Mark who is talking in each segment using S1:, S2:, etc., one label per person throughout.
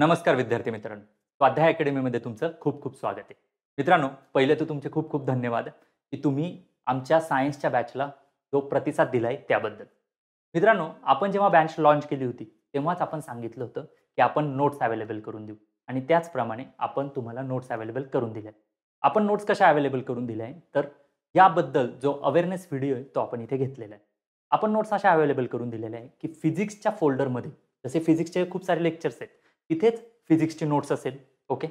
S1: नमस्कार विद्यार्थी मित्रांनो स्वाध्याय अकॅडमीमध्ये तुमचं खूप खूप स्वागत आहे मित्रांनो पहिले तर तुमचे खूप खूप धन्यवाद की तुम्ही आमच्या सायन्सच्या बॅचला जो प्रतिसाद दिला आहे त्याबद्दल मित्रांनो आपण जेव्हा बॅच लॉन्च केली होती तेव्हाच आपण सांगितलं होतं की आपण नोट्स अवेलेबल करून देऊ आणि त्याचप्रमाणे आपण तुम्हाला नोट्स अवेलेबल करून दिल्या आपण नोट्स कशा अवेलेबल करून दिल्या आहे तर याबद्दल जो अवेअरनेस व्हिडिओ आहे तो आपण इथे घेतलेला आहे आपण नोट्स अशा अवेलेबल करून दिलेल्या आहे की फिजिक्सच्या फोल्डरमध्ये जसे फिजिक्सचे खूप सारे लेक्चर्स आहेत तिथेच फिजिक्सचे नोट्स असेल ओके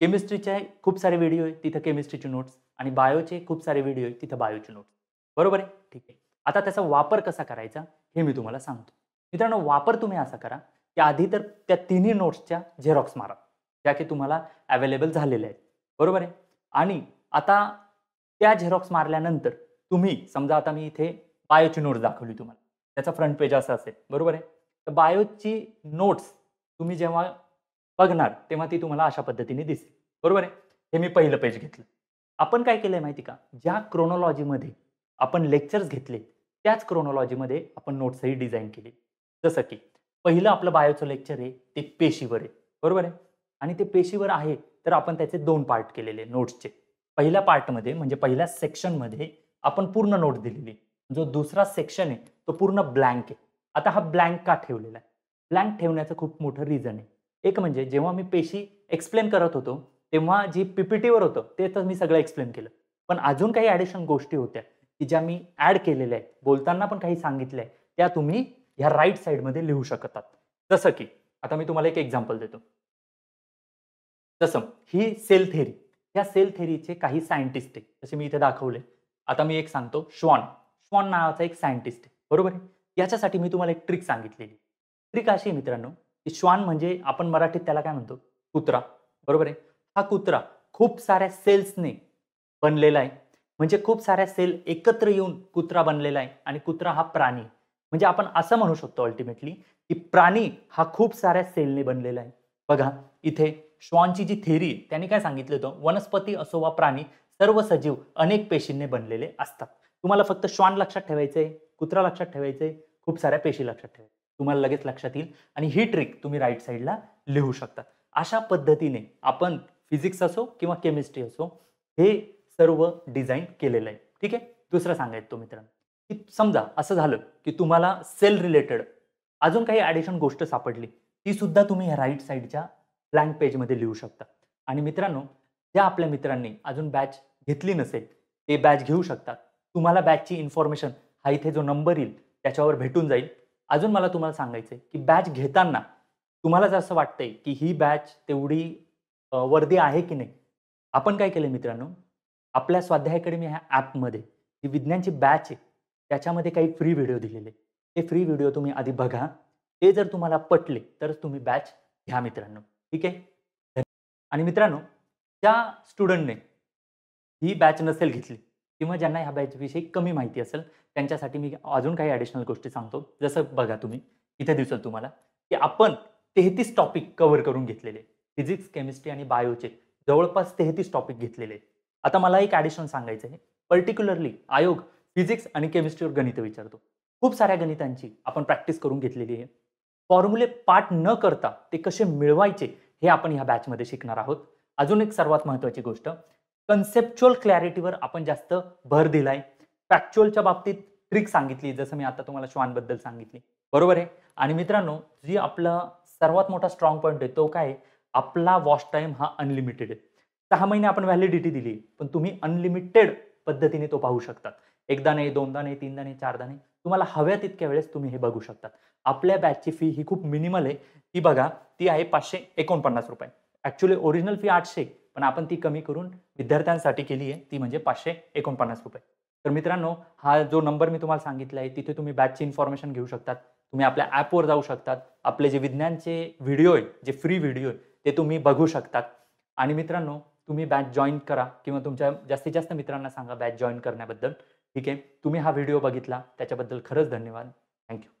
S1: केमिस्ट्रीचे खूप सारे व्हिडिओ आहेत तिथं केमिस्ट्रीचे नोट्स आणि बायोचे खूप सारे व्हिडिओ आहेत तिथं बायोचे नोट्स बरोबर आहे ठीक आहे आता त्याचा वापर कसा करायचा हे मी तुम्हाला सांगतो मित्रांनो वापर तुम्ही असा करा की आधी तर त्या तिन्ही नोट्सच्या झेरॉक्स मारा ज्या की तुम्हाला अवेलेबल झालेल्या आहेत बरोबर आहे आणि आता त्या झेरॉक्स मारल्यानंतर तुम्ही समजा आता मी इथे बायोची नोट्स दाखवली तुम्हाला त्याचा फ्रंट पेज असा असेल बरोबर आहे तर बायोची नोट्स तुम्ही जेव्हा बघणार तेव्हा ती तुम्हाला अशा पद्धतीने दिसेल बरोबर आहे हे मी पहिलं पेज घेतलं आपण काय केलं आहे माहिती का ज्या क्रोनॉलॉजीमध्ये आपण लेक्चर्स घेतले त्याच क्रोनॉलॉजीमध्ये आपण नोट्सही डिझाईन केले जसं की पहिलं आपलं बायोचं लेक्चर आहे ते पेशीवर आहे बरोबर आहे आणि ते पेशीवर आहे तर आपण त्याचे दोन पार्ट केलेले नोट्सचे पहिल्या पार्टमध्ये म्हणजे पहिल्या सेक्शनमध्ये आपण पूर्ण नोट दिलेली जो दुसरा सेक्शन आहे तो पूर्ण ब्लँक आहे आता हा ब्लँक का ठेवलेला आहे ब्लँक ठेवण्याचं खूप मोठं रिझन आहे एक म्हणजे जेव्हा मी पेशी एक्सप्लेन करत होतो तेव्हा जी पीपीटीवर होतं ते तर मी सगळं एक्सप्लेन केलं पण अजून काही ॲडिशन गोष्टी होत्या की ज्या मी ॲड केलेल्या आहेत बोलताना पण काही सांगितलं आहेत त्या तुम्ही ह्या राईट साईडमध्ये लिहू शकतात जसं की आता मी तुम्हाला एक एक्झाम्पल देतो जसं ही सेल थेरी ह्या सेल थेरीचे काही सायंटिस्ट आहे जसे मी इथे दाखवले आता मी एक सांगतो श्वान श्वान नावाचा एक सायंटिस्ट आहे बरोबर आहे याच्यासाठी मी तुम्हाला एक ट्रिक सांगितलेली काशी अशी मित्रांनो की श्वान म्हणजे आपण मराठीत त्याला काय म्हणतो कुत्रा बरोबर आहे हा कुत्रा खूप साऱ्या सेल्सने बनलेला आहे म्हणजे खूप साऱ्या सेल एकत्र येऊन कुत्रा बनलेला आहे आणि कुत्रा हा प्राणी म्हणजे आपण असं म्हणू शकतो अल्टिमेटली की प्राणी हा खूप साऱ्या सेलने बनलेला आहे बघा इथे श्वानची जी थेरी त्यांनी काय सांगितलं होतं वनस्पती असो वा प्राणी सर्व सजीव अनेक पेशींनी बनलेले असतात तुम्हाला फक्त श्वान लक्षात ठेवायचं आहे कुत्रा लक्षात ठेवायचं आहे खूप साऱ्या पेशी लक्षात ठेवायचे तुम्हाला लगेच लक्षात येईल आणि ही ट्रिक तुम्ही राईट साईडला लिहू शकता अशा पद्धतीने आपण फिजिक्स असो किंवा केमिस्ट्री असो हे सर्व डिझाईन केलेलं आहे ठीक आहे दुसरं सांगायचं तो मित्रांनो की समजा असं झालं की तुम्हाला सेल रिलेटेड अजून काही ॲडिशन गोष्ट सापडली ती सुद्धा तुम्ही राईट साईडच्या ब्लँक पेजमध्ये लिहू शकता आणि मित्रांनो ज्या आपल्या मित्रांनी अजून बॅच घेतली नसेल ते बॅच घेऊ शकतात तुम्हाला बॅचची इन्फॉर्मेशन हा इथे जो नंबर येईल त्याच्यावर भेटून जाईल अजून मला तुम्हाला सांगायचं आहे की बॅच घेताना जर असं वाटतंय की ही बॅच तेवढी वर्दी आहे की नाही आपण काय केलं मित्रांनो आपल्या स्वाध्याय अकॅडमी ह्या ॲपमध्ये जी विज्ञानची बॅच आहे त्याच्यामध्ये काही फ्री व्हिडिओ दिलेले ते फ्री व्हिडिओ तुम्ही आधी बघा ते जर तुम्हाला पटले तरच तुम्ही बॅच घ्या मित्रांनो ठीक आहे आणि मित्रांनो त्या स्टुडंटने ही बॅच नसेल घेतली किंवा ज्यांना ह्या बॅचविषयी कमी माहिती असेल त्यांच्यासाठी मी अजून काही ॲडिशनल गोष्टी सांगतो जसं बघा तुम्ही इथे दिसेल तुम्हाला की आपण तेहतीस टॉपिक कव्हर करून घेतलेले फिजिक्स केमिस्ट्री आणि बायोचे जवळपास तेहतीस टॉपिक घेतलेले आता मला एक ॲडिशन सांगायचं आहे पर्टिक्युलरली आयोग फिजिक्स आणि केमिस्ट्रीवर गणित विचारतो खूप साऱ्या गणितांची आपण प्रॅक्टिस करून घेतलेली आहे फॉर्म्युले पाठ न करता ते कसे मिळवायचे हे आपण ह्या बॅचमध्ये शिकणार आहोत अजून एक सर्वात महत्त्वाची गोष्ट कन्सेप्च्युअल क्लॅरिटीवर आपण जास्त भर दिलाय फॅक्च्युअलच्या बाबतीत ट्रिक सांगितली जसं मी आता तुम्हाला श्वानबद्दल सांगितली बरोबर आहे आणि मित्रांनो जी आपला सर्वात मोठा स्ट्रॉंग पॉईंट आहे तो काय आपला वॉश टाईम हा अनलिमिटेड आहे सहा महिने आपण व्हॅलिडिटी दिली पण तुम्ही अनलिमिटेड पद्धतीने तो पाहू शकतात एकदा नाही दोनदा नाही तीनदा नाही चारदा नाही तुम्हाला हव्या तितक्या वेळेस तुम्ही हे बघू शकतात आपल्या बॅचची फी ही खूप मिनिमल आहे ती बघा ती आहे पाचशे एकोणपन्नास रुपये ॲक्च्युली ओरिजिनल फी आठशे पण आपण ती कमी करून विद्यार्थ्यांसाठी केली आहे ती म्हणजे पाचशे एकोणपन्नास रुपये तर मित्रांनो हा जो नंबर मी तुम्हाला सांगितला आहे तिथे तुम्ही बॅचची इन्फॉर्मेशन घेऊ शकतात तुम्ही आपल्या ॲपवर जाऊ शकतात आपले जे विज्ञानचे व्हिडिओ आहे जे फ्री व्हिडिओ आहे ते तुम्ही बघू शकतात आणि मित्रांनो तुम्ही बॅच जॉईन करा किंवा तुमच्या जास्तीत जास्त मित्रांना सांगा बॅच जॉईन करण्याबद्दल ठीक आहे तुम्ही हा व्हिडिओ बघितला त्याच्याबद्दल खरंच धन्यवाद थँक्यू